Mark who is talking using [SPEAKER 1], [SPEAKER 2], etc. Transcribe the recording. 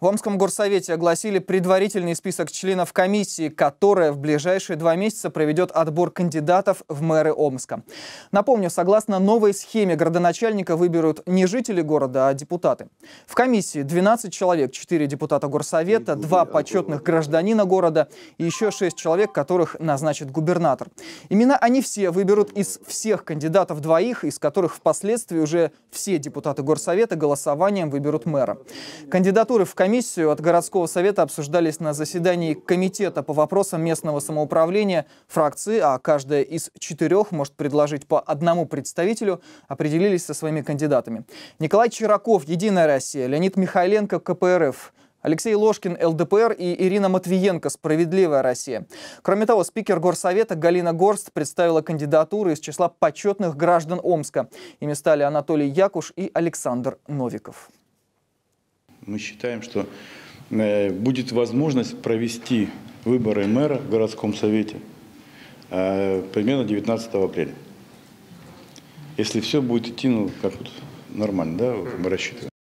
[SPEAKER 1] В Омском горсовете огласили предварительный список членов комиссии, которая в ближайшие два месяца проведет отбор кандидатов в мэры Омска. Напомню, согласно новой схеме городоначальника выберут не жители города, а депутаты. В комиссии 12 человек, 4 депутата горсовета, 2 почетных гражданина города и еще 6 человек, которых назначит губернатор. Именно они все выберут из всех кандидатов двоих, из которых впоследствии уже все депутаты горсовета голосованием выберут мэра. Кандидатуры в комиссии комиссию от городского совета обсуждались на заседании комитета по вопросам местного самоуправления. Фракции, а каждая из четырех может предложить по одному представителю, определились со своими кандидатами. Николай Чираков, «Единая Россия», Леонид Михайленко, КПРФ, Алексей Ложкин, ЛДПР и Ирина Матвиенко, «Справедливая Россия». Кроме того, спикер Горсовета Галина Горст представила кандидатуры из числа почетных граждан Омска. Ими стали Анатолий Якуш и Александр Новиков.
[SPEAKER 2] Мы считаем, что э, будет возможность провести выборы мэра в городском совете э, примерно 19 апреля. Если все будет идти, ну, как вот нормально, да, мы рассчитываем.